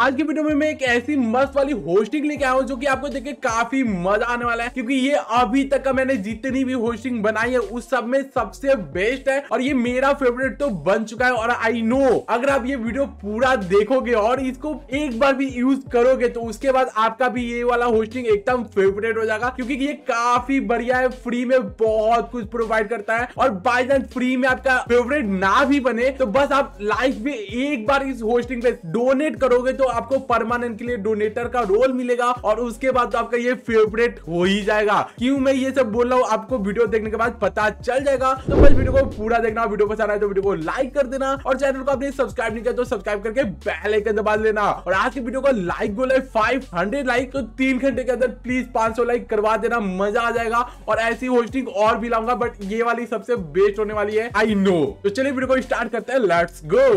आज की वीडियो में मैं एक ऐसी मस्त वाली होस्टिंग लेके आया हूँ जो कि आपको देख के काफी मजा आने वाला है क्योंकि ये अभी तक का मैंने जितनी भी होस्टिंग बनाई है उस सब में सबसे बेस्ट है और ये मेरा फेवरेट तो बन चुका है और आई नो अगर आप ये वीडियो पूरा देखोगे और इसको एक बार भी यूज करोगे तो उसके बाद आपका भी ये वाला होस्टिंग एकदम फेवरेट हो जाएगा क्योंकि ये काफी बढ़िया है फ्री में बहुत कुछ प्रोवाइड करता है और बाई चांस फ्री में आपका फेवरेट ना भी बने तो बस आप लाइफ में एक बार इस होस्टिंग पे डोनेट करोगे तो आपको परमानेंट के लिए डोनेटर का रोल मिलेगा और उसके बाद तो आपका ये फेवरेट हो ही जाएगा क्यों मैं ये सब बोल रहा हूँ आपको वीडियो देखने के बाद पता चल जाएगा तो बस वीडियो को पूरा देखना वीडियो पसंद आए तो वीडियो को लाइक कर देना और चैनल को आपने सब्सक्राइब नहीं किया तो सब्सक्राइब करके बेल आइकन दबा लेना और आज की वीडियो को लाइक बोले 500 लाइक तो तीन घंटे के अंदर प्लीज 500 लाइक करवा देना मजा आ जाएगा और ऐसी होस्टिंग और भी लाऊंगा बट ये वाली सबसे बेस्ट होने वाली है आई नो तो चलिए वीडियो को स्टार्ट करते हैं लेट्स गो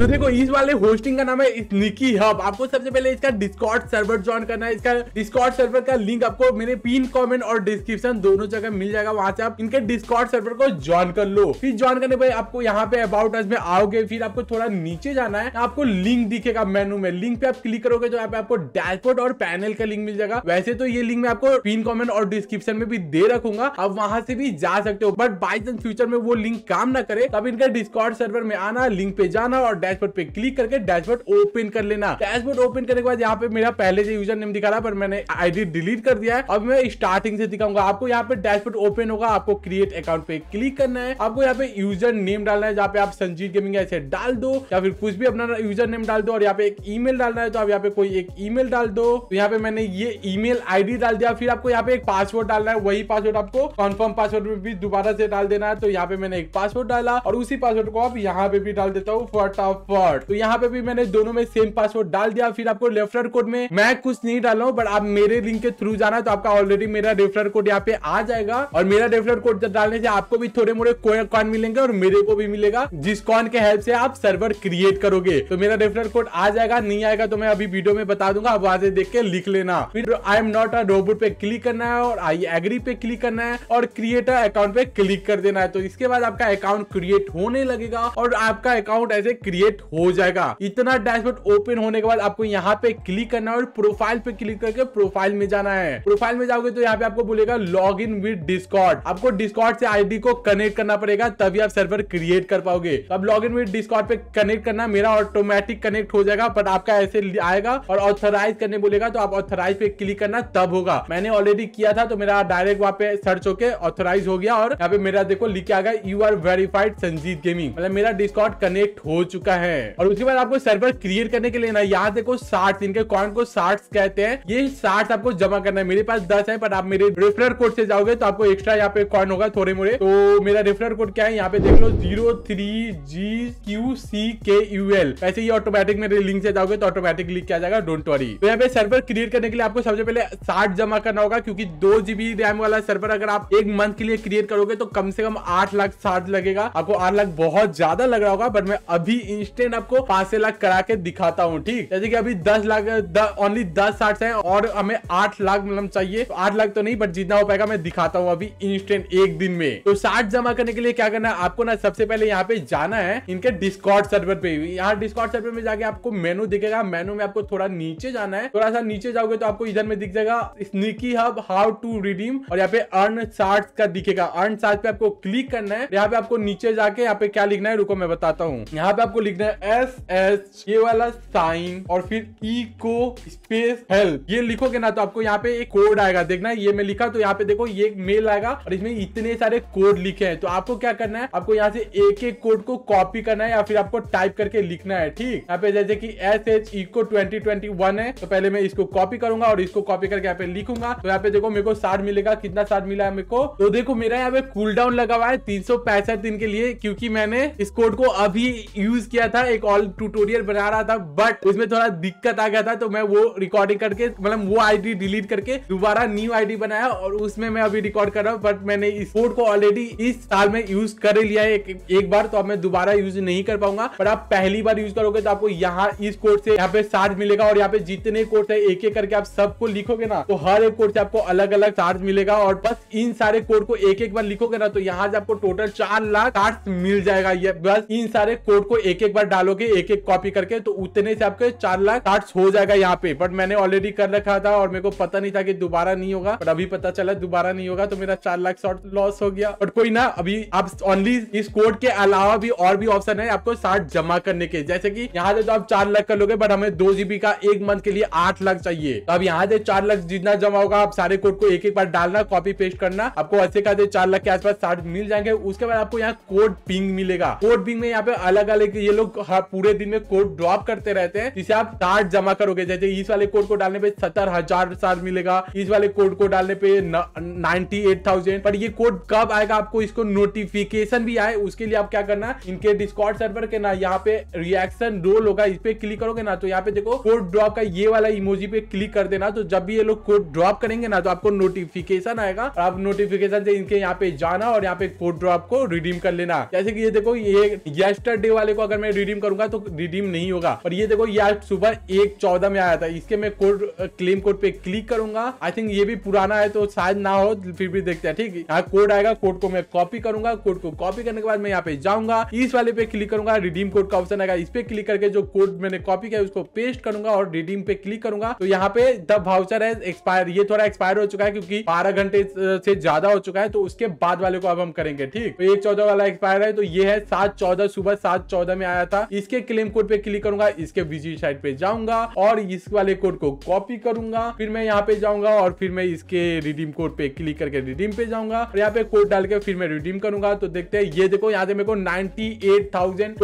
तो देखो इस वाले होस्टिंग का नाम है स्निकी हब आपको सबसे पहले इसका डिस्कॉर्ड सर्वर ज्वाइन करना है इसका डिस्कॉर्ड सर्वर का लिंक आपको मेरे पिन कॉमेंट और डिस्क्रिप्शन दोनों जगह मिल जाएगा वहां से आप इनके डिस्कॉर्ड सर्वर को ज्वाइन कर लो फिर ज्वाइन करने पर आपको यहाँ पे अबाउट अस में आओगे फिर आपको थोड़ा नीचे जाना है आपको लिंक दिखेगा मेनू में लिंक पे आप क्लिक करोगे तो यहाँ पे आपको डैशबोर्ड और पैनल का लिंक मिल जाएगा वैसे तो ये लिंक मैं आपको पिन कॉमेंट और डिस्क्रिप्शन में भी दे रखूंगा आप वहां से भी जा सकते हो बट बाई चांस फ्यूचर में वो लिंक काम ना करे तब इनका डिस्कॉर्ड सर्वर में आना लिंक पे जाना और डैशबोर्ड पे क्लिक करके डैशबोर्ड ओपन कर लेना ना डैशबोर्ड ओपन करने के बाद यहाँ पे मेरा पहले से यूजर नेम दिखा रहा है पर मैंने आईडी डिलीट कर दिया है अब मैं स्टार्टिंग से दिखाऊंगा आपको यहाँ पे डैशबोर्ड ओपन होगा आपको क्रिएट अकाउंट पे क्लिक करना है आपको यहाँ पे यूजर नेम डालना है जहाँ पे आप संजीव गेमिंग ऐसे डाल दो या फिर कुछ भी अपना यूजर नेम डाल दो और यहाँ पे एक ई डालना है तो आप यहाँ पे कोई एक ई डाल दो यहाँ पे मैंने ये ई मेल डाल दिया फिर आपको यहाँ पे एक पासवर्ड डालना है वही पासवर्ड आपको कन्फर्म पासवर्ड में भी दोबारा से डाल देना है तो यहाँ पे मैंने एक पासवर्ड डाला और उसी पासवर्ड को आप यहाँ पे भी डाल देता हूँ फटाफट तो यहाँ पे भी मैंने दोनों में सेम पासवर्ड कोड डाल दिया फिर आपको रेफरल कोड में मैं कुछ नहीं डाला हूँ बट आप मेरे लिंक के थ्रू जाना तो आपका ऑलरेडी मेरा रेफरल कोड यहाँ पे आ जाएगा और मेरा रेफरल कोड डालने से आपको भी थोड़े मोड़े कॉइन मिलेंगे और मेरे को भी मिलेगा जिस कॉइन के हेल्प से आप सर्वर क्रिएट करोगे तो मेरा रेफरल कोड आ जाएगा नहीं आएगा तो मैं अभी वीडियो में बता दूंगा आप वहां से देख के लिख लेना फिर I am not a robot पे क्लिक करना है और आई एग्री पे क्लिक करना है और क्रिएटर अकाउंट पे क्लिक कर देना है तो इसके बाद आपका अकाउंट क्रिएट होने लगेगा और आपका अकाउंट ऐसे क्रिएट हो जाएगा इतना डैशबोर्ड ओपन होने होने के बाद आपको यहाँ पे क्लिक करना है और प्रोफाइल पे क्लिक करके प्रोफाइल में जाना है प्रोफाइल में जाओगे तो यहाँ पे आपको बोलेगा लॉग इन विद डिस्कॉर्ड आपको डिस्कॉर्ड से आईडी को कनेक्ट करना पड़ेगा तभी आप सर्वर क्रिएट कर पाओगे तो अब लॉग इन विद डिस्कॉर्ड पे कनेक्ट करना मेरा ऑटोमेटिक कनेक्ट हो जाएगा बट आपका ऐसे आएगा और ऑथोराइज करने बोलेगा तो आप ऑथोराइज पे क्लिक करना तब होगा मैंने ऑलरेडी किया था तो मेरा डायरेक्ट वहाँ पे सर्च होके ऑथोराइज हो गया और यहाँ पे मेरा देखो लिखे आ गया you are verified Sanjeet gaming मतलब मेरा डिस्कॉर्ड कनेक्ट हो चुका है और उसके बाद आपको सर्वर क्रिएट करने के लिए करना है यहाँ देखो साठ इनके कॉइन को साठ कहते हैं ये साठ आपको जमा करना है मेरे पास दस है पर आप मेरे रेफरल कोड से जाओगे तो आपको एक्स्ट्रा यहाँ पे कॉइन होगा थोड़े मोड़े तो मेरा रेफरल कोड क्या है यहाँ पे देख लो zero three G Q C K U L ऐसे ही ऑटोमेटिक मेरे लिंक से जाओगे तो ऑटोमेटिक लिख किया जाएगा डोंट वरी तो यहाँ पे सर्वर क्रिएट करने के लिए आपको सबसे पहले साठ जमा करना होगा क्योंकि दो जीबी रैम वाला सर्वर अगर आप एक मंथ के लिए क्रिएट करोगे तो कम से कम आठ लाख साठ लगेगा आपको आठ लाख बहुत ज्यादा लग रहा होगा बट मैं अभी इंस्टेंट आपको पांच लाख करा के दिखाता हूँ हूँ ठीक जैसे कि अभी दस लाख ओनली दस शार्ट है और हमें आठ लाख मतलब चाहिए तो आठ लाख तो नहीं बट जितना हो पाएगा मैं दिखाता हूँ अभी इंस्टेंट एक दिन में तो शार्ट जमा करने के लिए क्या करना है आपको ना सबसे पहले यहाँ पे जाना है इनके डिस्कॉट सर्वर पे यहाँ डिस्कॉट सर्वर में जाके आपको मेनू दिखेगा मेनू में आपको थोड़ा नीचे जाना है थोड़ा सा नीचे जाओगे तो आपको इधर में दिख जाएगा sneaky hub how to redeem और यहाँ पे अर्न शार्ट का दिखेगा अर्न शार्ट पे आपको क्लिक करना है यहाँ पे आपको नीचे जाके यहाँ पे क्या लिखना है रुको मैं बताता हूँ यहाँ पे आपको लिखना है एस एस ये वाला साइन और फिर इको स्पेस हेल्प ये लिखोगे ना तो आपको यहाँ पे एक कोड आएगा देखना ये मैं लिखा तो यहाँ पे देखो ये मेल आएगा और इसमें इतने सारे कोड लिखे हैं तो आपको क्या करना है आपको यहाँ से एक एक कोड को कॉपी करना है या फिर आपको टाइप करके लिखना है ठीक यहाँ पे जैसे की S H echo twenty twenty one है तो पहले मैं इसको कॉपी करूंगा और इसको कॉपी करके यहाँ पे लिखूंगा तो यहाँ पे देखो मेरे को साठ मिलेगा कितना साठ मिला है मेरे को तो देखो मेरा यहाँ पे कूल डाउन लगा हुआ है तीन सौ पैंसठ दिन के लिए क्योंकि मैंने इस कोड को अभी यूज किया था एक ऑल ट्यूटोरियल बना रहा था बट उसमें थोड़ा दिक्कत आ गया था तो मैं वो रिकॉर्डिंग करके मतलब वो आईडी डिलीट करके दोबारा न्यू आईडी बनाया और उसमें मैं अभी रिकॉर्ड कर रहा हूँ बट मैंने इस कोड को ऑलरेडी इस साल में यूज कर लिया है एक, एक बार तो अब मैं दोबारा यूज नहीं कर पाऊंगा बट आप पहली बार यूज करोगे तो आपको यहाँ इस कोड से यहाँ पे चार्ज मिलेगा और यहाँ पे जितने कोड है एक एक करके आप सबको लिखोगे ना तो हर एक कोड से आपको अलग अलग चार्ज मिलेगा और बस इन सारे कोड को एक एक बार लिखोगे ना तो यहाँ से आपको टोटल चार लाख कार्ड मिल जाएगा ये बस इन सारे कोड को एक एक बार डालोगे एक एक कॉपी करके तो उतने से आपके चार लाख स्टार्ट हो जाएगा यहाँ पे बट मैंने ऑलरेडी कर रखा था और मेरे को पता नहीं था कि दोबारा नहीं होगा बट अभी पता चला दोबारा नहीं होगा तो मेरा चार लाख शॉर्ट लॉस हो गया बट कोई ना अभी आप ओनली इस कोड के अलावा भी और भी ऑप्शन है आपको स्टार्ट जमा करने के जैसे की यहाँ से तो आप चार लाख कर लोगे बट हमें दो जीबी का एक मंथ के लिए आठ लाख चाहिए तो अब यहाँ से चार लाख जितना जमा होगा आप सारे कोड को एक एक बार डालना कॉपी पेस्ट करना आपको ऐसे का चार लाख के आसपास स्टार्ट मिल जाएंगे उसके बाद आपको यहाँ कोड पिंग मिलेगा कोड पिंग में यहाँ पे अलग अलग ये लोग हाँ, पूरे दिन में कोड ड्रॉप करते रहते हैं सकते हैं जिसे आप साठ जमा करोगे जैसे इस वाले कोड को डालने पे सत्तर हजार सार मिलेगा इस वाले कोड को डालने पे नाइनटी एट थाउजेंड पर ये कोड कब आएगा आपको इसको नोटिफिकेशन भी आए उसके लिए आप क्या करना इनके डिस्कॉर्ड सर्वर के ना यहाँ पे रिएक्शन रोल होगा इस पे क्लिक करोगे ना तो यहाँ पे देखो कोड ड्रॉप का ये वाला इमोजी पे क्लिक कर देना तो जब भी ये लोग कोड ड्रॉप करेंगे ना तो आपको नोटिफिकेशन आएगा और आप नोटिफिकेशन से इनके यहाँ पे जाना और यहाँ पे कोड ड्रॉप को रिडीम कर लेना जैसे कि ये देखो ये यस्टरडे वाले को अगर मैं रिडीम करूंगा तो रिडीम नहीं होगा पर ये देखो ये आज सुबह एक चौदह में आया था इसके मैं कोड क्लेम कोड पे क्लिक करूंगा आई थिंक ये भी पुराना है तो शायद ना हो फिर भी देखते हैं ठीक यहाँ कोड आएगा कोड को मैं कॉपी करूंगा कोड को कॉपी करने के बाद मैं यहाँ पे जाऊंगा इस वाले पे क्लिक करूंगा रिडीम कोड का ऑप्शन आएगा इस पे क्लिक करके जो कोड मैंने कॉपी किया उसको पेस्ट करूंगा और रिडीम पे क्लिक करूंगा तो यहाँ पे द भाउचर है एक्सपायर ये थोड़ा एक्सपायर हो चुका है क्योंकि बारह घंटे से ज्यादा हो चुका है तो उसके बाद वाले को अब हम करेंगे ठीक तो एक चौदह वाला एक्सपायर है तो ये है सात चौदह सुबह सात चौदह में आया था इसके क्लेम कोड पे क्लिक करूंगा इसके जी साइट पे जाऊंगा और इस वाले कोड को कॉपी करूंगा फिर मैं यहाँ पे जाऊंगा और फिर मैं इसके रिडीम कोड पे क्लिक करके रिडीम पे जाऊंगा और यहाँ पे कोड डाल के फिर मैं रिडीम करूंगा तो देखते हैं ये देखो यहाँ से मेरे को नाइनटी एट थाउजेंड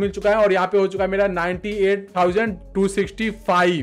मिल चुका है और यहाँ पे हो चुका है मेरा नाइनटी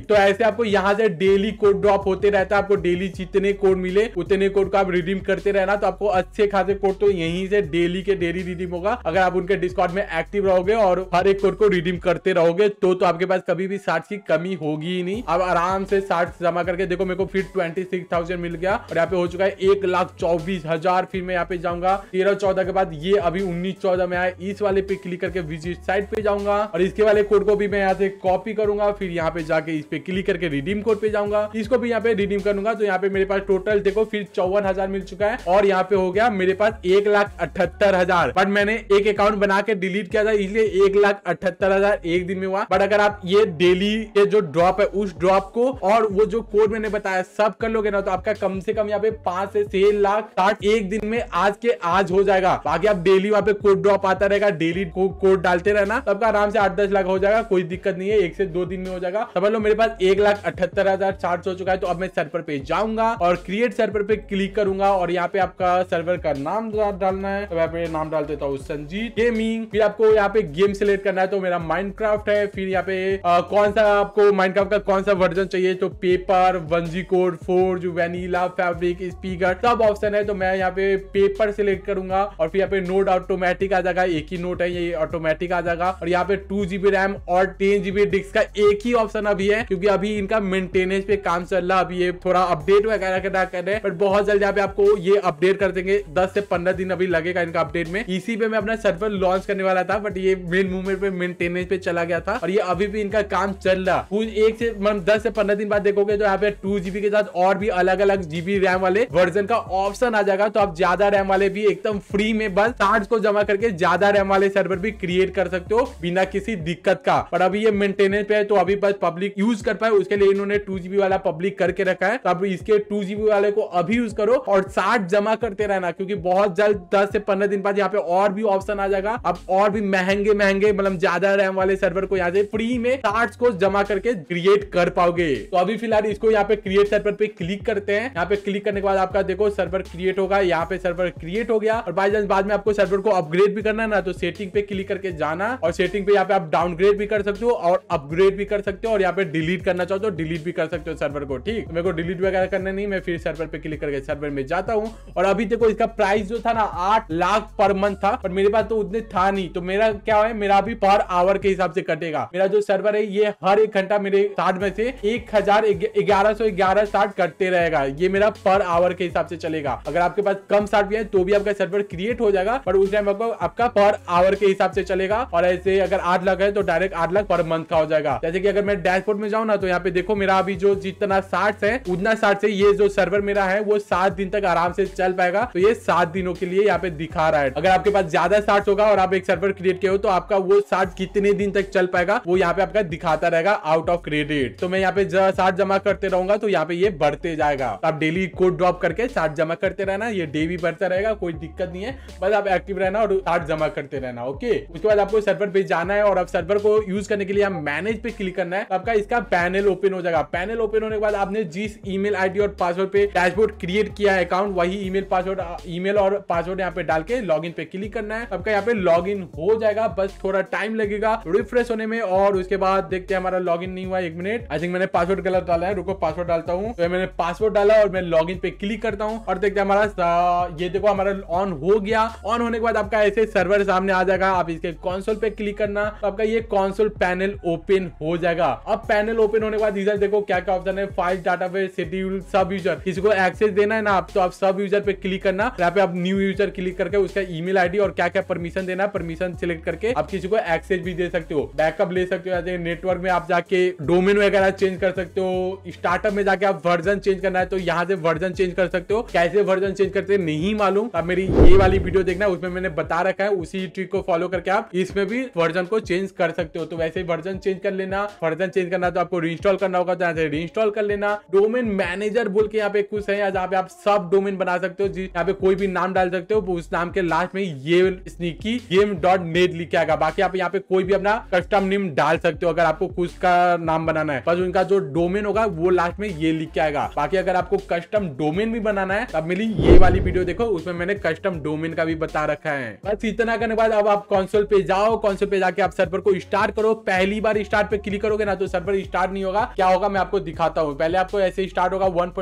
तो ऐसे आपको यहाँ से डेली कोड ड्रॉप होते रहता है आपको डेली जितने कोड मिले उतने कोड को आप रिडीम करते रहना तो आपको अच्छे खासे कोड तो यही से डेली के डेली रिडीम होगा अगर आप उनके डिस्काउंट में एक्टिव रहोगे और हर एक कोड को रिडीम करते रहोगे तो, तो आपके पास पास कभी भी शार्ट की कमी होगी ही नहीं अब आराम से शार्ट जमा करके देखो मेरे को फिर ट्वेंटी सिक्स थाउजेंड मिल गया और यहाँ पे हो चुका है एक लाख चौबीस हजार फिर मैं यहाँ पे जाऊंगा तेरह चौदह के बाद ये अभी उन्नीस चौदह में आया इस वाले पे क्लिक करके विजिट साइट पे जाऊंगा और इसके वाले कोड को भी मैं यहाँ से कॉपी करूंगा फिर यहाँ पे जाके इस पे क्लिक करके रिडीम कोड पे जाऊंगा इसको भी यहाँ पे रिडीम करूंगा तो यहाँ पे मेरे पास टोटल देखो फिर चौवन मिल चुका है और यहाँ पे हो गया मेरे पास एक लाख अठहत्तर हजार बट मैंने एक अकाउंट बना के डिलीट किया था इसलिए एक लाख अठहत्तर हजार एक दिन में हुआ बट अगर आप ये डेली ये जो ड्रॉप है उस ड्रॉप को और वो जो कोड मैंने बताया सब कर लोगे ना तो आपका कम से कम यहाँ पे पांच से छह लाख स्टार्ट एक दिन में आज के आज हो जाएगा बाकी आप डेली वहाँ पे कोड ड्रॉप आता रहेगा डेली कोड डालते रहना तो आपका आराम से आठ दस लाख हो जाएगा कोई दिक्कत नहीं है एक से दो दिन में हो जाएगा समझ लो मेरे पास एक लाख अठहत्तर हजार चार्ज हो चुका है तो अब मैं सर्वर पे जाऊंगा और क्रिएट सर्वर पे क्लिक करूंगा और यहाँ पे आपका सर्वर का नाम डालना है तो यहाँ पे नाम डाल देता हूँ संजीत गेमिंग फिर आपको यहाँ पे गेम सेलेक्ट करना है तो मेरा माइंड है फिर यहाँ पे आ, कौन सा आपको माइनक्राफ्ट का कौन सा वर्जन चाहिए तो पेपर वनजी code forge vanilla fabric speaker सब ऑप्शन है तो मैं यहाँ पे पेपर सिलेक्ट करूंगा और फिर यहाँ पे नोट ऑटोमेटिक आ जाएगा एक ही नोट है ये ऑटोमेटिक आ जाएगा और यहाँ पे टू जीबी रैम और टेन जीबी डिस्क का एक ही ऑप्शन अभी है क्योंकि अभी इनका मेंटेनेंस पे काम चल रहा है अभी ये थोड़ा अपडेट वगैरह कर रहे हैं बट बहुत जल्द यहाँ पे आपको ये अपडेट कर देंगे दस से पंद्रह दिन अभी लगेगा इनका अपडेट में इसी पे मैं अपना सर्वर लॉन्च करने वाला था बट ये मेन मूवमेंट पे मेंटेनेंस पे चला गया था और ये अभी भी इनका काम चल रहा एक से मतलब दस से पंद्रह दिन बाद देखोगे तो यहाँ पे टू जीबी के साथ और भी अलग अलग जीबी रैम वाले वर्जन का ऑप्शन आ जाएगा तो आप ज्यादा रैम वाले भी एकदम फ्री में बस चार्ज को जमा करके ज्यादा रैम वाले सर्वर भी क्रिएट कर सकते हो बिना किसी दिक्कत का पर अभी ये मेंटेनेंस पे है तो अभी बस पब्लिक यूज कर पाए उसके लिए इन्होंने टू जीबी वाला पब्लिक करके रखा है तो आप इसके टू जीबी वाले को अभी यूज करो और चार्ज जमा करते रहना क्योंकि बहुत जल्द दस से पंद्रह दिन बाद यहाँ पे और भी ऑप्शन आ जाएगा अब और भी महंगे महंगे मतलब ज्यादा रैम वाले सर्वर को यहाँ से फ्री में में कार्ड को जमा करके क्रिएट कर पाओगे तो अभी फिलहाल इसको यहाँ पे क्रिएट सर्वर पे क्लिक करते हैं यहाँ पे क्लिक करने के बाद आपका देखो सर्वर क्रिएट होगा यहाँ पे सर्वर क्रिएट हो गया और बाई चांस बाद में आपको सर्वर को अपग्रेड भी करना है ना तो सेटिंग पे क्लिक करके जाना और सेटिंग पे यहाँ पे आप डाउनग्रेड भी कर सकते हो और अपग्रेड भी कर सकते हो और यहाँ पे डिलीट करना चाहो तो डिलीट भी कर सकते हो सर्वर को ठीक मेरे को डिलीट वगैरह करना नहीं मैं फिर सर्वर पे क्लिक करके सर्वर में जाता हूँ और अभी देखो इसका प्राइस जो था ना आठ लाख पर मंथ था पर मेरे पास तो उतने था नहीं तो मेरा क्या है मेरा अभी पर आवर के हिसाब से कटेगा मेरा जो सर्वर सर्वर है ये हर एक घंटा मेरे साठ में से एक हजार ग्यारह सौ ग्यारह स्टार्ट करते रहेगा ये मेरा पर आवर के हिसाब से चलेगा अगर आपके पास कम स्टार्ट भी है तो भी आपका सर्वर क्रिएट हो जाएगा पर उस टाइम आपका पर आवर के हिसाब से चलेगा और ऐसे अगर आठ लाख है तो डायरेक्ट आठ लाख पर मंथ का हो जाएगा जैसे की अगर मैं डैशबोर्ड में जाऊँ ना तो यहाँ पे देखो मेरा अभी जो जितना साठ है उतना साठ से ये जो सर्वर मेरा है वो सात दिन तक आराम से चल पाएगा तो ये सात दिनों के लिए यहाँ पे दिखा रहा है अगर आपके पास ज्यादा साठ होगा और आप एक सर्वर क्रिएट किए हो तो आपका वो साठ कितने दिन तक चल पाएगा वो यहाँ पे आपका दिखाता रहेगा आउट ऑफ क्रेडिट तो मैं यहाँ पे चार्ज जमा करते रहूंगा तो यहाँ पे ये बढ़ते जाएगा आप डेली कोड ड्रॉप करके चार्ज जमा करते रहना ये डे भी बढ़ता रहेगा कोई दिक्कत नहीं है बस आप एक्टिव रहना और चार्ज जमा करते रहना ओके उसके बाद आपको सर्वर पे जाना है और आप सर्वर को यूज करने के लिए आप मैनेज पे क्लिक करना है तो आपका इसका पैनल ओपन हो जाएगा पैनल ओपन होने के बाद आपने जिस ईमेल आईडी और पासवर्ड पे डैशबोर्ड क्रिएट किया है अकाउंट वही ईमेल पासवर्ड ईमेल और पासवर्ड यहाँ पे डाल के लॉग पे क्लिक करना है आपका यहाँ पे लॉग हो जाएगा बस थोड़ा टाइम लगेगा रिफ्रेश होने में और उसके बाद देखते हैं हमारा लॉग नहीं हुआ एक मिनट आई थिंक मैंने पासवर्ड गलत डाला है रुको पासवर्ड डालता हूँ तो मैंने पासवर्ड डाला और मैं लॉग पे क्लिक करता हूँ और देखते हैं हमारा ये देखो हमारा ऑन हो गया ऑन होने के बाद आपका ऐसे सर्वर सामने आ जाएगा आप इसके कॉन्सोल पे क्लिक करना तो आपका ये कॉन्सोल पैनल ओपन हो जाएगा अब पैनल ओपन होने के बाद इधर देखो क्या क्या ऑप्शन है फाइल डाटा पे शेड्यूल सब यूजर किसी को एक्सेस देना है ना आप तो आप सब यूजर पे क्लिक करना यहाँ पे आप न्यू यूजर क्लिक करके उसका ईमेल आईडी और क्या क्या परमिशन देना है परमिशन सिलेक्ट करके आप किसी को एक्सेस भी दे सकते हो बैकअप ले सकते हो सकते हैं नेटवर्क में आप जाके डोमेन वगैरह चेंज कर सकते हो स्टार्टअप में जाके आप वर्जन चेंज करना है तो यहाँ से वर्जन चेंज कर सकते हो कैसे वर्जन चेंज करते नहीं मालूम आप मेरी ये वाली वीडियो देखना उसमें मैंने बता रखा है उसी ट्रिक को फॉलो करके आप इसमें भी वर्जन को चेंज कर सकते हो तो वैसे वर्जन चेंज कर लेना वर्जन चेंज करना तो आपको रीइंस्टॉल करना होगा तो यहाँ से रीइंस्टॉल कर लेना डोमेन मैनेजर बोल के यहाँ पे कुछ है जहाँ पे आप सब डोमेन बना सकते हो जिस यहाँ पे कोई भी नाम डाल सकते हो तो उस नाम के लास्ट में ये स्निकी गेम डॉट नेट लिखा बाकी आप यहाँ पे कोई भी अपना कस्टम नेम डाल सकते सकते हो अगर आपको कुछ का नाम बनाना है बस उनका जो डोमेन होगा वो लास्ट में ये लिख के आएगा बाकी अगर आपको कस्टम डोमेन भी बनाना है तब मेरी ये वाली वीडियो देखो उसमें मैंने कस्टम डोमेन का भी बता रखा है बस इतना करने के बाद अब आप कॉन्सोल पे जाओ कॉन्सोल पे जाके आप सर्वर को स्टार्ट करो पहली बार स्टार्ट पे क्लिक करोगे ना तो सर्वर स्टार्ट नहीं होगा क्या होगा मैं आपको दिखाता हूँ पहले आपको ऐसे स्टार्ट होगा वन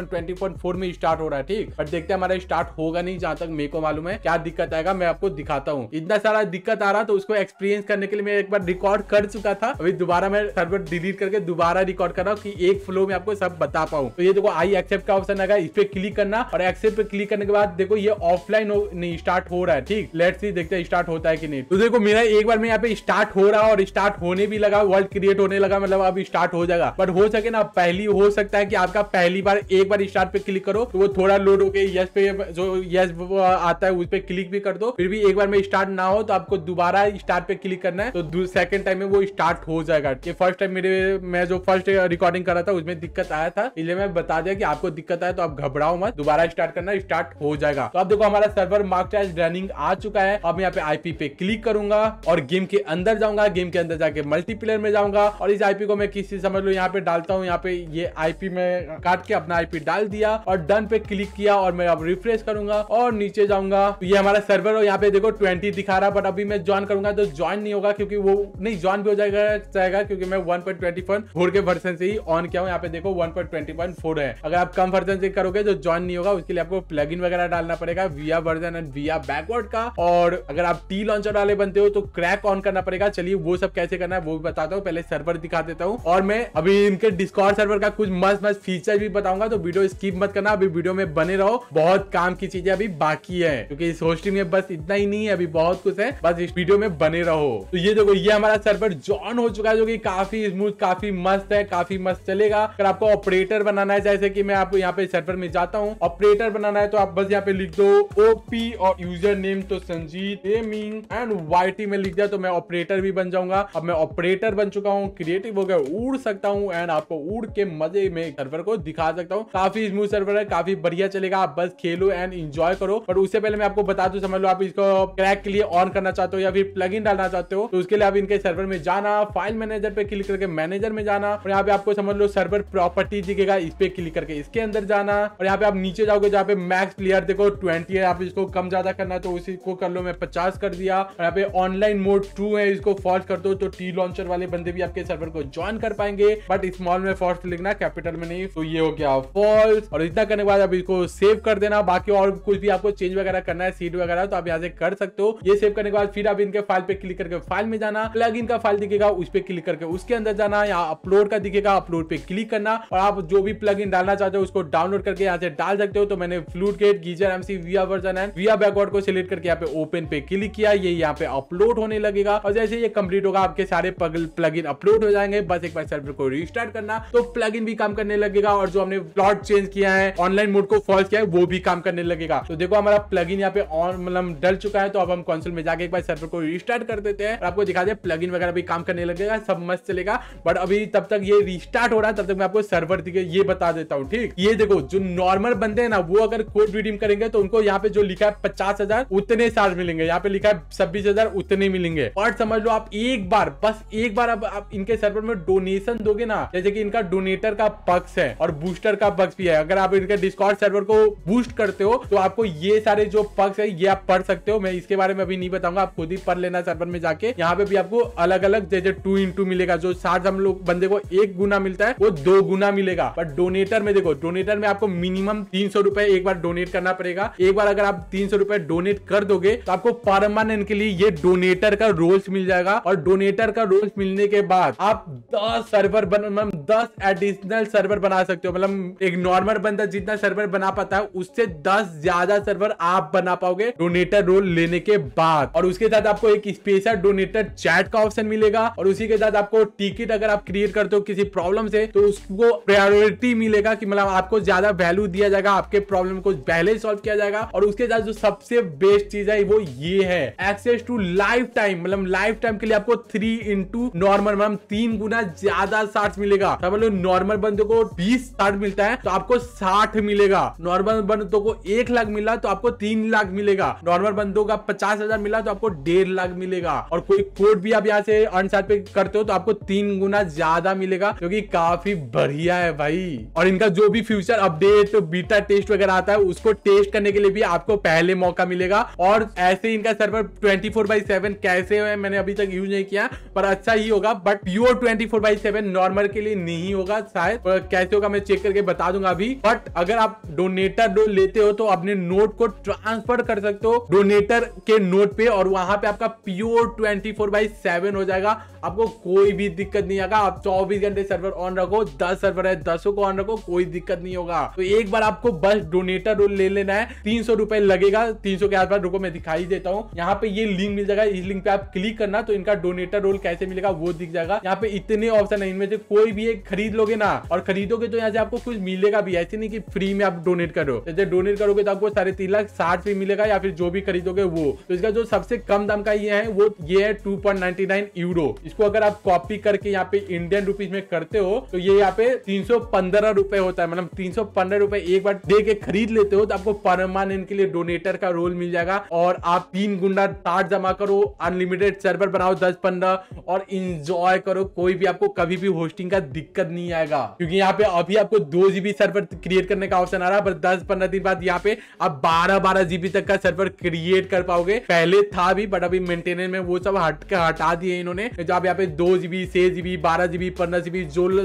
में स्टार्ट हो रहा है ठीक बट देखते हैं हमारा स्टार्ट होगा नहीं जहां तक मेरे को मालूम है क्या दिक्कत आएगा मैं आपको दिखाता हूँ इतना सारा दिक्कत आ रहा तो उसको एक्सपीरियंस करने के लिए मैं एक बार रिकॉर्ड कर चुका था अभी दोबारा मैं सर्वर डिलीट करके दोबारा रिकॉर्ड कर रहा हूँ कि एक फ्लो में आपको सब बता पाऊँ तो ये देखो आई एक्सेप्ट का ऑप्शन आएगा इस पे क्लिक करना और एक्सेप्ट पे क्लिक करने के बाद देखो ये ऑफलाइन हो नहीं स्टार्ट हो रहा है ठीक लेट सी देखते हैं स्टार्ट होता है कि नहीं तो देखो मेरा एक बार में यहाँ पे स्टार्ट हो रहा और स्टार्ट होने भी लगा वर्ल्ड क्रिएट होने लगा मतलब अब स्टार्ट हो जाएगा बट हो सके ना पहली हो सकता है कि आपका पहली बार एक बार स्टार्ट पे क्लिक करो तो वो थोड़ा लोड होके यस पे जो यस आता है उस पर क्लिक भी कर दो फिर भी एक बार में स्टार्ट ना हो तो आपको दोबारा स्टार्ट पे क्लिक करना है तो सेकंड टाइम में वो स्टार्ट हो जाएगा ये फर्स्ट टाइम मेरे मैं जो फर्स्ट रिकॉर्डिंग कर रहा था उसमें दिक्कत आया था इसलिए मैं बता दिया कि आपको दिक्कत आया तो आप घबराओ मत दोबारा स्टार्ट करना स्टार्ट हो जाएगा तो अब देखो हमारा सर्वर मार्क टैच रनिंग आ चुका है अब यहाँ पे आईपी पे क्लिक करूंगा और गेम के अंदर जाऊंगा गेम के अंदर जाके मल्टीप्लेयर में जाऊंगा और इस आईपी को मैं किसी समझ लो यहाँ पे डालता हूँ यहाँ पे ये आईपी में काट के अपना आईपी डाल दिया और डन पे क्लिक किया और मैं अब रिफ्रेश करूंगा और नीचे जाऊंगा तो ये हमारा सर्वर हो यहाँ पे देखो ट्वेंटी दिखा रहा बट अभी मैं ज्वाइन करूंगा तो ज्वाइन नहीं होगा क्योंकि वो नहीं ज्वाइन भी हो जाएगा अच्छा आएगा क्योंकि मैं वन पॉइंट ट्वेंटी फोर के वर्जन से ही ऑन किया हूँ यहाँ पे देखो one point twenty one four है अगर आप कम वर्जन से करोगे तो ज्वाइन नहीं होगा उसके लिए आपको प्लग वगैरह डालना पड़ेगा विया वर्जन एंड विया बैकवर्ड का और अगर आप टी लॉन्चर वाले बनते हो तो क्रैक ऑन करना पड़ेगा चलिए वो सब कैसे करना है वो भी बताता हूँ पहले सर्वर दिखा देता हूँ और मैं अभी इनके डिस्कॉर्ड सर्वर का कुछ मस्त मस्त फीचर भी बताऊंगा तो वीडियो स्किप मत करना अभी वीडियो में बने रहो बहुत काम की चीजें अभी बाकी है क्योंकि इस होस्टिंग में बस इतना ही नहीं है अभी बहुत कुछ है बस इस वीडियो में बने रहो तो ये देखो ये हमारा सर्वर जॉन हो चुका चुका है जो कि काफी स्मूथ काफी मस्त है काफी मस्त चलेगा अगर आपको ऑपरेटर बनाना है जैसे कि मैं आपको यहाँ पे सर्वर में जाता हूँ ऑपरेटर बनाना है तो आप बस यहाँ पे लिख दो ओपी और यूजर नेम तो संजीत एमिंग एंड वाई में लिख दिया तो मैं ऑपरेटर भी बन जाऊंगा अब मैं ऑपरेटर बन चुका हूँ क्रिएटिव हो गया उड़ सकता हूँ एंड आपको उड़ के मजे में सर्वर को दिखा सकता हूँ काफी स्मूथ सर्वर है काफी बढ़िया चलेगा आप बस खेलो एंड इंजॉय करो बट उससे पहले मैं आपको बता दू समझ लो आप इसको क्रैक के लिए ऑन करना चाहते हो या फिर प्लग डालना चाहते हो तो उसके लिए आप इनके सर्वर में जाना फाइल कंटेंट मैनेजर पे क्लिक करके मैनेजर में जाना और यहाँ पे आपको समझ लो सर्वर प्रॉपर्टी दिखेगा इस पे क्लिक करके इसके अंदर जाना और यहाँ पे आप नीचे जाओगे जहाँ पे मैक्स प्लेयर देखो ट्वेंटी है आप इसको कम ज्यादा करना तो उसी को कर लो मैं पचास कर दिया और यहाँ पे ऑनलाइन मोड टू है इसको फॉल्स कर दो तो टी लॉन्चर वाले बंदे भी आपके सर्वर को ज्वाइन कर पाएंगे बट स्मॉल में फॉल्स लिखना कैपिटल में नहीं तो ये हो गया फॉल्स और इतना करने के बाद आप इसको सेव कर देना बाकी और कुछ भी आपको चेंज वगैरह करना है सीट वगैरह तो आप यहाँ से कर सकते हो ये सेव करने के बाद फिर आप इनके फाइल पे क्लिक करके फाइल में जाना प्लग इनका फाइल दिखेगा उस पर क्लिक करके उसके अंदर जाना यहाँ अपलोड का दिखेगा अपलोड पे क्लिक करना और आप जो भी प्लग डालना चाहते हो उसको डाउनलोड करके यहाँ से डाल सकते हो तो मैंने फ्लूट गेट गीजर MC VR version and VR backward को सिलेक्ट करके यहाँ पे ओपन पे क्लिक किया ये यहाँ पे अपलोड होने लगेगा और जैसे ये कंप्लीट होगा आपके सारे प्लग इन अपलोड हो जाएंगे बस एक बार सर्वर को रिस्टार्ट करना तो प्लग भी काम करने लगेगा और जो हमने प्लॉट चेंज किया है ऑनलाइन मोड को फॉल्स किया है वो भी काम करने लगेगा तो देखो हमारा प्लग इन यहाँ पे ऑन मतलब डल चुका है तो अब हम कंसोल में जाके एक बार सर्वर को रिस्टार्ट कर देते हैं आपको दिखा दे प्लग वगैरह भी काम करने लगेगा चलेगा सब मस्त चलेगा बट अभी तब तक ये रिस्टार्ट हो रहा है तब तक मैं आपको सर्वर दिखे ये बता देता हूँ ठीक ये देखो जो नॉर्मल बंदे है ना वो अगर कोड रिडीम करेंगे तो उनको यहाँ पे जो लिखा है पचास हजार उतने साल मिलेंगे यहाँ पे लिखा है छब्बीस हजार उतने मिलेंगे और समझ लो आप एक बार बस एक बार अब आप इनके सर्वर में डोनेशन दोगे ना जैसे कि इनका डोनेटर का पक्ष है और बूस्टर का पक्ष भी है अगर आप इनके डिस्कॉर्ड सर्वर को बूस्ट करते हो तो आपको ये सारे जो पक्ष है ये आप पढ़ सकते हो मैं इसके बारे में अभी नहीं बताऊंगा आप खुद ही पढ़ लेना सर्वर में जाके यहाँ पे भी आपको अलग अलग जैसे टू इंटू मिलेगा जो चार्ज हम लोग बंदे को एक गुना मिलता है वो दो गुना मिलेगा बट डोनेटर में देखो डोनेटर में आपको मिनिमम तीन सौ रुपए एक बार डोनेट करना पड़ेगा एक बार अगर आप तीन सौ रुपए डोनेट कर दोगे तो आपको परमानेंट के लिए ये डोनेटर का रोल्स मिल जाएगा और डोनेटर का रोल्स मिलने के बाद आप दस सर्वर बन मतलब दस एडिशनल सर्वर बना सकते हो मतलब एक नॉर्मल बंदा जितना सर्वर बना पाता है उससे दस ज्यादा सर्वर आप बना पाओगे डोनेटर रोल लेने के बाद और उसके साथ आपको एक स्पेशल डोनेटर चैट का ऑप्शन मिलेगा और उसी उसी के साथ आपको टिकट अगर आप क्रिएट करते हो किसी प्रॉब्लम से तो उसको प्रायोरिटी मिलेगा कि मतलब आपको ज्यादा वैल्यू दिया जाएगा आपके प्रॉब्लम को पहले ही सॉल्व किया जाएगा और उसके साथ जो सबसे बेस्ट चीज है वो ये है एक्सेस टू लाइफ टाइम मतलब लाइफ टाइम के लिए आपको थ्री इंटू नॉर्मल मतलब तीन गुना ज्यादा साठ मिलेगा मतलब नॉर्मल बंदे को बीस साठ मिलता है तो आपको साठ मिलेगा नॉर्मल बंदों को एक लाख मिला तो आपको तीन लाख मिलेगा नॉर्मल बंदों का पचास हजार मिला तो आपको डेढ़ लाख मिलेगा और कोई कोड भी आप यहाँ से अनसाइड पे करते हो तो आपको तीन गुना ज्यादा मिलेगा क्योंकि काफी बढ़िया है भाई और इनका जो भी फ्यूचर अपडेट तो बीटा टेस्ट वगैरह आता है उसको टेस्ट करने के लिए भी आपको पहले मौका मिलेगा और ऐसे इनका server twenty four by seven कैसे है मैंने अभी तक यूज नहीं किया पर अच्छा ही होगा but pure twenty four by seven normal के लिए नहीं होगा शायद कैसे होगा मैं चेक करके बता दूंगा अभी बट अगर आप डोनेटर डो लेते हो तो अपने नोट को ट्रांसफर कर सकते हो डोनेटर के नोट पे और वहां पे आपका pure twenty four by seven हो जाएगा आपको कोई भी दिक्कत नहीं आएगा आप चौबीस घंटे सर्वर ऑन रखो दस सर्वर है दसों को ऑन रखो कोई दिक्कत नहीं होगा तो एक बार आपको बस डोनेटर रोल ले लेना है तीन रुपए लगेगा तीन के आसपास रुको मैं दिखाई देता हूँ यहाँ पे ये लिंक मिल जाएगा इस लिंक पे आप क्लिक करना तो इनका डोनेटर रोल कैसे मिलेगा वो दिख जाएगा यहाँ पे इतने ऑप्शन है इनमें से कोई भी एक खरीद लोगे ना और खरीदोगे तो यहाँ से आपको कुछ मिलेगा भी ऐसे नहीं की फ्री में आप डोनेट करो जैसे डोनेट करोगे तो आपको साढ़े तीन लाख साठ भी मिलेगा या फिर जो भी खरीदोगे वो तो इसका जो सबसे कम दाम का ये है वो ये है टू पॉइंट नाइन यूरो इसको अगर आप कॉपी करके यहाँ पे इंडियन रुपीज में करते हो तो ये यहाँ पे तीन सौ पंद्रह रुपए होता है मतलब तीन सौ पंद्रह रुपए एक बार दे के खरीद लेते हो तो आपको परमानेंट के लिए डोनेटर का रोल मिल जाएगा और आप तीन गुंडा ताट जमा करो अनलिमिटेड सर्वर बनाओ दस पंद्रह और इंजॉय करो कोई भी आपको कभी भी होस्टिंग का दिक्कत नहीं आएगा क्योंकि यहाँ पे अभी आपको दो जीबी सर्वर क्रिएट करने का ऑप्शन आ रहा है पर दस पंद्रह दिन बाद यहाँ पे आप बारह बारह जीबी तक का सर्वर क्रिएट कर पाओगे पहले था भी बट अभी मेंटेनेंस में वो सब हट हटा दिए इन्होंने जो आप यहाँ पे पे दो जीबी छह जीबी बारह जीबी पंद्रह जीबी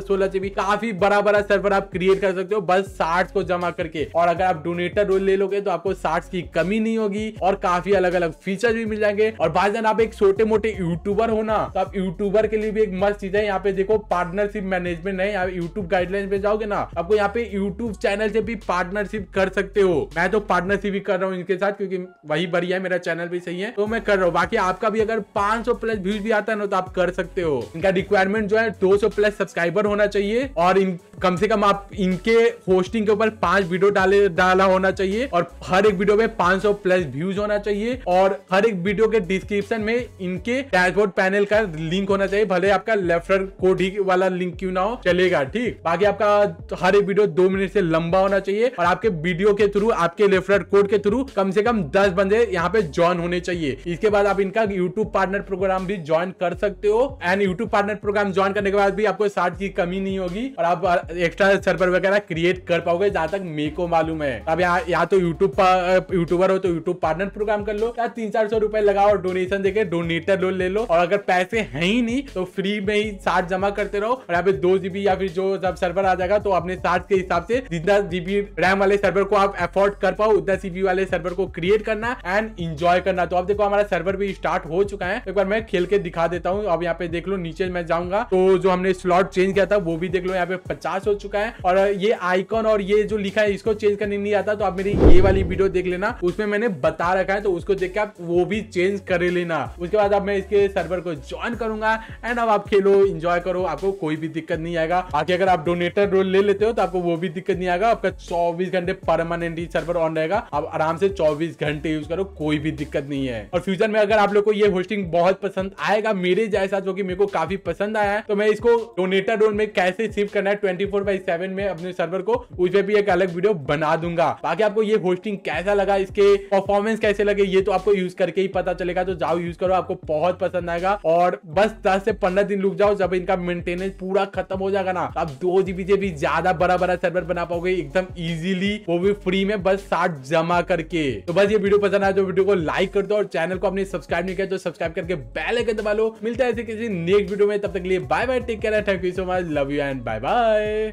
सोलह जीबी काफी बड़ा बड़ा सर्वर आप क्रिएट कर सकते हो बस साठ को जमा करके और अगर आप डोनेटर रोल ले लोगे तो आपको साठ की कमी नहीं होगी और काफी अलग अलग फीचर भी मिल जाएंगे और भाईजान आप एक छोटे मोटे यूट्यूबर हो ना तो आप यूट्यूबर के लिए भी एक मस्त चीज है यहाँ पे देखो पार्टनरशिप मैनेजमेंट है आप यूट्यूब गाइडलाइन पे जाओगे ना आपको यहाँ पे यूट्यूब चैनल से भी पार्टनरशिप कर सकते हो मैं तो पार्टनरशिप भी कर रहा हूँ इनके साथ क्योंकि वही बढ़िया है मेरा चैनल भी सही है तो मैं कर रहा हूँ बाकी आपका भी अगर पांच प्लस व्यूज भी आता है ना तो आप कर सकते सकते हो इनका रिक्वायरमेंट जो है 200 प्लस सब्सक्राइबर होना चाहिए और इन कम से कम आप इनके होस्टिंग के ऊपर पांच वीडियो डाले डाला होना चाहिए और हर एक वीडियो में 500 प्लस व्यूज होना चाहिए और हर एक वीडियो के डिस्क्रिप्शन में इनके डैशबोर्ड पैनल का लिंक होना चाहिए भले आपका रेफर कोड ही वाला लिंक क्यों ना हो चलेगा ठीक बाकी आपका हर एक वीडियो दो मिनट से लंबा होना चाहिए और आपके वीडियो के थ्रू आपके रेफर कोड के थ्रू कम से कम दस बंदे यहाँ पे ज्वाइन होने चाहिए इसके बाद आप इनका यूट्यूब पार्टनर प्रोग्राम भी ज्वाइन कर सकते हो and YouTube partner program join करने के बाद भी आपको साठ की कमी नहीं होगी और आप एक्स्ट्रा सर्वर वगैरह क्रिएट कर पाओगे जहां तक मे को मालूम है अब यहाँ यहाँ तो यूट्यूब यूट्यूबर हो तो यूट्यूब पार्टनर प्रोग्राम कर लो या तीन चार सौ रुपए लगाओ और डोनेशन देखे डोनेटर लोन ले लो और अगर पैसे है ही नहीं तो फ्री में ही साठ जमा करते रहो और यहाँ पे दो जीबी या फिर जो जब सर्वर आ जाएगा तो अपने साठ के हिसाब से जितना जीबी रैम वाले सर्वर को आप एफोर्ड कर पाओ उतना सीबी वाले सर्वर को क्रिएट करना एंड इंजॉय करना तो अब देखो हमारा सर्वर भी स्टार्ट हो चुका है एक बार मैं खेल के दिखा देता हूँ अब यहाँ पे देख लो नीचे मैं जाऊंगा तो जो हमने स्लॉट चेंज किया था वो भी देख लो यहाँ पे पचास हो चुका है और ये आइकॉन और ये जो लिखा है इसको चेंज करने नहीं आता तो आप मेरी ये वाली वीडियो देख लेना उसमें मैंने बता रखा है तो उसको देख के आप वो भी चेंज कर लेना उसके बाद अब मैं इसके सर्वर को ज्वाइन करूंगा एंड अब आप खेलो इंजॉय करो आपको कोई भी दिक्कत नहीं आएगा बाकी अगर आप डोनेटर रोल ले लेते हो तो आपको वो भी दिक्कत नहीं आएगा आपका चौबीस घंटे परमानेंटली सर्वर ऑन रहेगा आप आराम से चौबीस घंटे यूज करो कोई भी दिक्कत नहीं है और फ्यूचर में अगर आप लोग को ये होस्टिंग बहुत पसंद आएगा मेरे जैसा जो जो कि मेरे को काफी पसंद आया है तो मैं इसको डोनेटा डोन में कैसे सेव करना है ट्वेंटी फोर बाई सेवन में अपने सर्वर को उस पर भी एक अलग वीडियो बना दूंगा बाकी आपको ये होस्टिंग कैसा लगा इसके परफॉर्मेंस कैसे लगे ये तो आपको यूज करके ही पता चलेगा तो जाओ यूज करो आपको बहुत पसंद आएगा और बस दस से पंद्रह दिन रुक जाओ जब इनका मेंटेनेंस पूरा खत्म हो जाएगा ना तो आप दो जीबी से भी ज्यादा बड़ा बड़ा सर्वर बना पाओगे एकदम इजीली वो भी फ्री में बस साठ जमा करके तो बस ये वीडियो पसंद आया तो वीडियो को लाइक कर दो और चैनल को अपने सब्सक्राइब नहीं किया तो सब्सक्राइब करके बेल आइकन दबा लो मिलता है ऐसे किसी किसी नेक्स्ट वीडियो में तब तक लिए bye bye take care thank you so much love you and bye bye